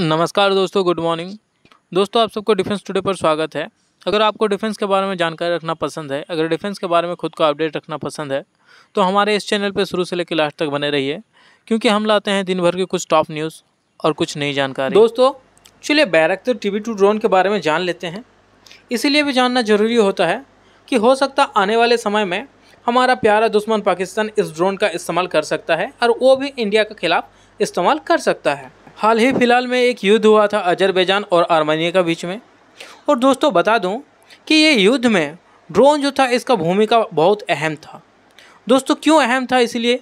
नमस्कार दोस्तों good morning दोस्तों आप सबको डिफेंस टुडे पर स्वागत है अगर आपको डिफेंस के बारे में जानकारी रखना पसंद है अगर डिफेंस के बारे में खुद को अपडेट रखना पसंद है तो हमारे इस चैनल पर शुरू से लेकर लास्ट तक बने रहिए क्योंकि हम लाते हैं दिन भर के कुछ टॉप न्यूज़ और कुछ नई जानकारी दोस्तों चलिए बैरक तो टी टू ड्रोन के बारे में जान लेते हैं इसीलिए भी जानना जरूरी होता है कि हो सकता आने वाले समय में हमारा प्यारा दुश्मन पाकिस्तान इस ड्रोन का इस्तेमाल कर सकता है और वो भी इंडिया के खिलाफ इस्तेमाल कर सकता है हाल ही फ़िलहाल में एक युद्ध हुआ था अजरबैजान और आर्मेनिया के बीच में और दोस्तों बता दूं कि ये युद्ध में ड्रोन जो था इसका भूमिका बहुत अहम था दोस्तों क्यों अहम था इसलिए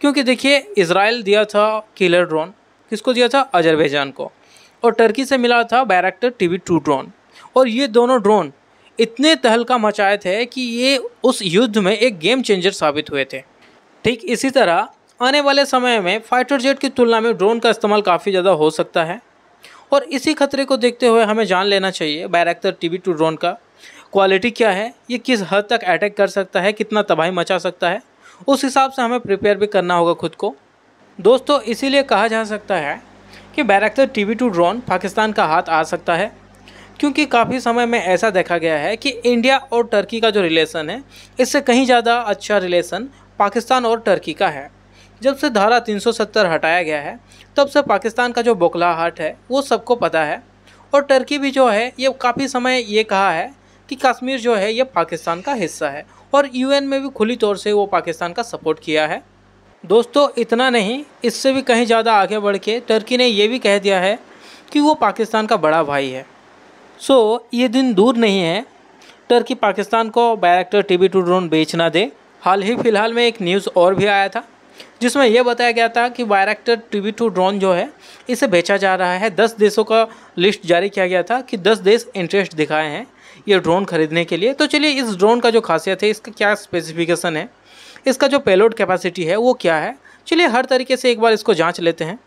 क्योंकि देखिए इसराइल दिया था किलर ड्रोन किसको दिया था अजरबैजान को और टर्की से मिला था Bayraktar T B two drone और ये दोनों ड्रोन इतने तहलका मचाए थे कि ये उस युद्ध में एक गेम चेंजर साबित हुए थे ठीक इसी तरह आने वाले समय में फाइटर जेट की तुलना में ड्रोन का इस्तेमाल काफ़ी ज़्यादा हो सकता है और इसी खतरे को देखते हुए हमें जान लेना चाहिए बैरक्तर टी टू ड्रोन का क्वालिटी क्या है ये किस हद तक अटैक कर सकता है कितना तबाही मचा सकता है उस हिसाब से हमें प्रिपेयर भी करना होगा खुद को दोस्तों इसीलिए कहा जा सकता है कि Bayraktar T two drone Pakistan का हाथ आ सकता है क्योंकि काफ़ी समय में ऐसा देखा गया है कि इंडिया और टर्की का जो रिलेशन है इससे कहीं ज़्यादा अच्छा रिलेशन पाकिस्तान और टर्की का है जब से धारा 370 हटाया गया है तब से पाकिस्तान का जो बोखलाहट है वो सबको पता है और टर्की भी जो है ये काफ़ी समय ये कहा है कि कश्मीर जो है ये पाकिस्तान का हिस्सा है और यूएन में भी खुली तौर से वो पाकिस्तान का सपोर्ट किया है दोस्तों इतना नहीं इससे भी कहीं ज़्यादा आगे बढ़ के टर्की ने यह भी कह दिया है कि वो पाकिस्तान का बड़ा भाई है सो ये दिन दूर नहीं है टर्की पाकिस्तान को Bayraktar T B two drone बेचना दे हाल ही फ़िलहाल में एक न्यूज़ और भी आया था जिसमें यह बताया गया था कि Bayraktar T B two drone जो है इसे बेचा जा रहा है दस देशों का लिस्ट जारी किया गया था कि दस देश इंटरेस्ट दिखाए हैं ये ड्रोन खरीदने के लिए तो चलिए इस ड्रोन का जो खासियत है इसका क्या स्पेसिफिकेशन है इसका जो पेलोड कैपेसिटी है वो क्या है चलिए हर तरीके से एक बार इसको जाँच लेते हैं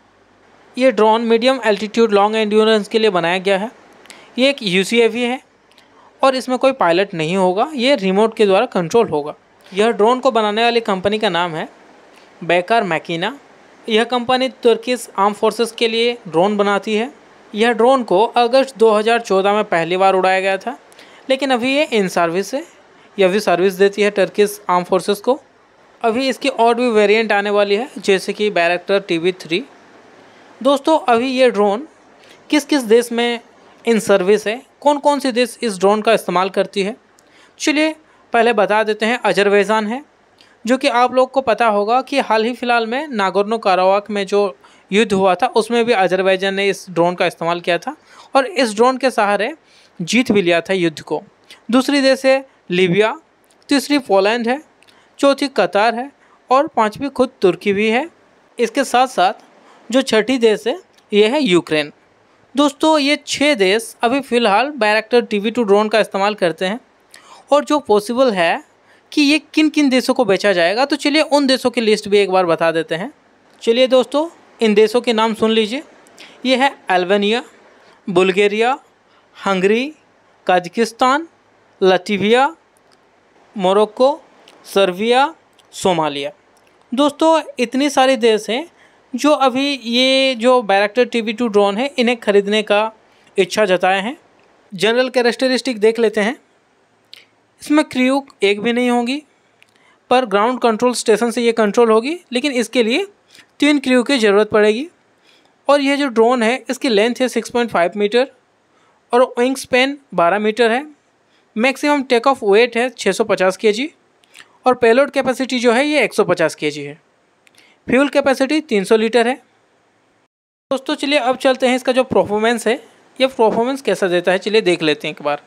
ये drone medium altitude long endurance के लिए बनाया गया है ये एक यू है और इसमें कोई पायलट नहीं होगा ये रिमोट के द्वारा कंट्रोल होगा यह ड्रोन को बनाने वाली कंपनी का नाम है बेकार मैकिना यह कंपनी तुर्किस आर्म फोर्सेस के लिए ड्रोन बनाती है यह ड्रोन को अगस्त 2014 में पहली बार उड़ाया गया था लेकिन अभी ये इन सर्विस है यह भी सर्विस देती है टर्किस आर्म फोर्सेस को अभी इसकी और भी वेरिएंट आने वाली है जैसे कि बैरेक्टर टी वी थ्री दोस्तों अभी ये ड्रोन किस किस देश में इन सर्विस है कौन कौन से देश इस ड्रोन का इस्तेमाल करती है चलिए पहले बता देते हैं अजरवेजान है जो कि आप लोग को पता होगा कि हाल ही फ़िलहाल में नागोर्नो कारावाक में जो युद्ध हुआ था उसमें भी अजरबैजान ने इस ड्रोन का इस्तेमाल किया था और इस ड्रोन के सहारे जीत भी लिया था युद्ध को दूसरी देश है लीबिया तीसरी पोलैंड है चौथी कतार है और पाँचवीं खुद तुर्की भी है इसके साथ साथ जो छठी देश है ये है यूक्रेन दोस्तों ये छः देश अभी फ़िलहाल Bayraktar T B two drone का इस्तेमाल करते हैं और जो पॉसिबल है कि ये किन किन देशों को बेचा जाएगा तो चलिए उन देशों की लिस्ट भी एक बार बता देते हैं चलिए दोस्तों इन देशों के नाम सुन लीजिए ये है Albania Bulgaria Hungary Kazakhstan Latvia Morocco Serbia Somalia दोस्तों इतने सारे देश हैं जो अभी ये जो Bayraktar T B two drone है इन्हें ख़रीदने का इच्छा जताए हैं जनरल कैरेक्टरिस्टिक देख लेते हैं इसमें क्रियो एक भी नहीं होगी पर ग्राउंड कंट्रोल स्टेशन से ये कंट्रोल होगी लेकिन इसके लिए तीन क्रियो की ज़रूरत पड़ेगी और यह जो ड्रोन है इसकी लेंथ है सिक्स पॉइंट फाइव मीटर और विंग स्पेन बारह मीटर है मैक्सिमम टेक ऑफ वेट है छः सौ पचास के जी और पेलोड कैपेसिटी जो है ये एक सौ पचास के जी है फ्यूल कैपेसिटी तीन सौ लीटर है दोस्तों चलिए अब चलते हैं इसका जो परफॉर्मेंस है यह परफॉर्मेंस कैसा देता है चलिए देख लेते हैं एक बार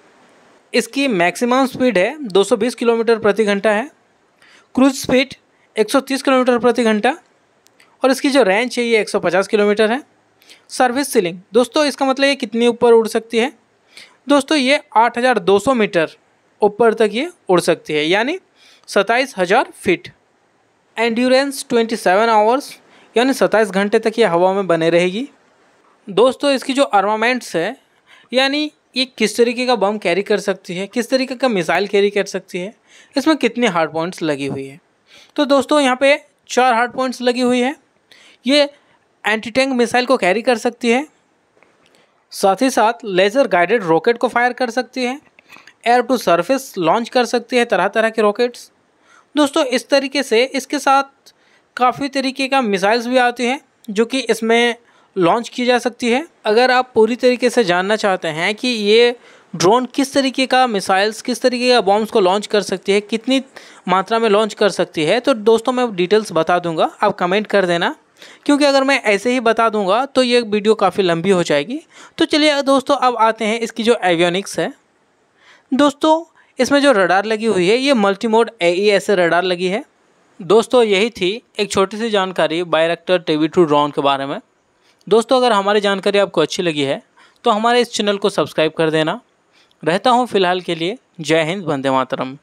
इसकी मैक्सिमम स्पीड है 220 किलोमीटर प्रति घंटा है क्रूज स्पीड 130 किलोमीटर प्रति घंटा और इसकी जो रेंज है ये 150 किलोमीटर है सर्विस सीलिंग दोस्तों इसका मतलब ये कितनी ऊपर उड़ सकती है दोस्तों ये 8200 मीटर ऊपर तक ये उड़ सकती है यानी सत्ताईस हज़ार फीट एंड्यूरेंस सेवन आवर्स यानी सत्ताईस घंटे तक ये हवा में बने रहेगी दोस्तों इसकी जो आर्मामेंट्स है यानी ये किस तरीके का बम कैरी कर सकती है किस तरीके का मिसाइल कैरी कर सकती है इसमें कितने हार्ड पॉइंट्स लगी हुई है तो दोस्तों यहाँ पे चार हार्ड पॉइंट्स लगी हुई है ये एंटी टैंक मिसाइल को कैरी कर सकती है साथ ही साथ लेज़र गाइडेड रॉकेट को फायर कर सकती है एयर टू सरफेस लॉन्च कर सकती है तरह तरह के रॉकेट्स दोस्तों इस तरीके से इसके साथ काफ़ी तरीके का मिसाइल्स भी आती हैं जो कि इसमें लॉन्च की जा सकती है अगर आप पूरी तरीके से जानना चाहते हैं कि ये ड्रोन किस तरीके का मिसाइल्स किस तरीके का बॉम्ब्स को लॉन्च कर सकती है कितनी मात्रा में लॉन्च कर सकती है तो दोस्तों मैं डिटेल्स बता दूंगा आप कमेंट कर देना क्योंकि अगर मैं ऐसे ही बता दूंगा तो ये वीडियो काफ़ी लंबी हो जाएगी तो चलिए दोस्तों अब आते हैं इसकी जो एवियोनिक्स है दोस्तों इसमें जो रडार लगी हुई है ये multi mode A E S radar लगी है दोस्तों यही थी एक छोटी सी जानकारी Bayraktar T B two drone के बारे में दोस्तों अगर हमारी जानकारी आपको अच्छी लगी है तो हमारे इस चैनल को सब्सक्राइब कर देना रहता हूँ फ़िलहाल के लिए जय हिंद वंदे मातरम